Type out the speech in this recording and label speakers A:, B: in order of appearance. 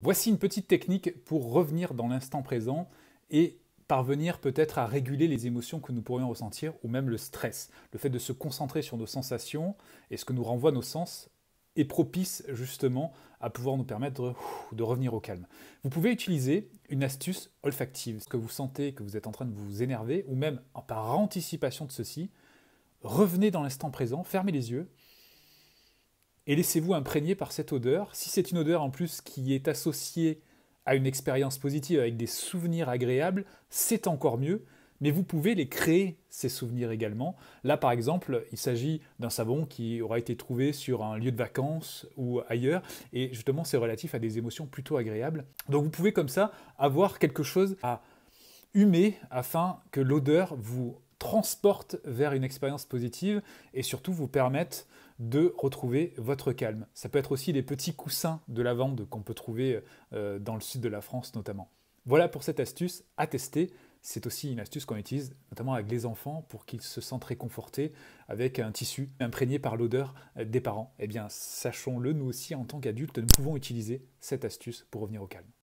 A: Voici une petite technique pour revenir dans l'instant présent et parvenir peut-être à réguler les émotions que nous pourrions ressentir ou même le stress. Le fait de se concentrer sur nos sensations et ce que nous renvoient nos sens est propice justement à pouvoir nous permettre de revenir au calme. Vous pouvez utiliser une astuce olfactive. Ce que vous sentez que vous êtes en train de vous énerver ou même par anticipation de ceci, revenez dans l'instant présent, fermez les yeux et laissez-vous imprégner par cette odeur. Si c'est une odeur en plus qui est associée à une expérience positive avec des souvenirs agréables, c'est encore mieux, mais vous pouvez les créer, ces souvenirs également. Là, par exemple, il s'agit d'un savon qui aura été trouvé sur un lieu de vacances ou ailleurs, et justement, c'est relatif à des émotions plutôt agréables. Donc vous pouvez comme ça avoir quelque chose à humer afin que l'odeur vous transporte vers une expérience positive et surtout vous permettent de retrouver votre calme. Ça peut être aussi les petits coussins de lavande qu'on peut trouver euh, dans le sud de la France notamment. Voilà pour cette astuce à tester. C'est aussi une astuce qu'on utilise notamment avec les enfants pour qu'ils se sentent réconfortés avec un tissu imprégné par l'odeur euh, des parents. Eh bien, sachons-le, nous aussi en tant qu'adultes, nous pouvons utiliser cette astuce pour revenir au calme.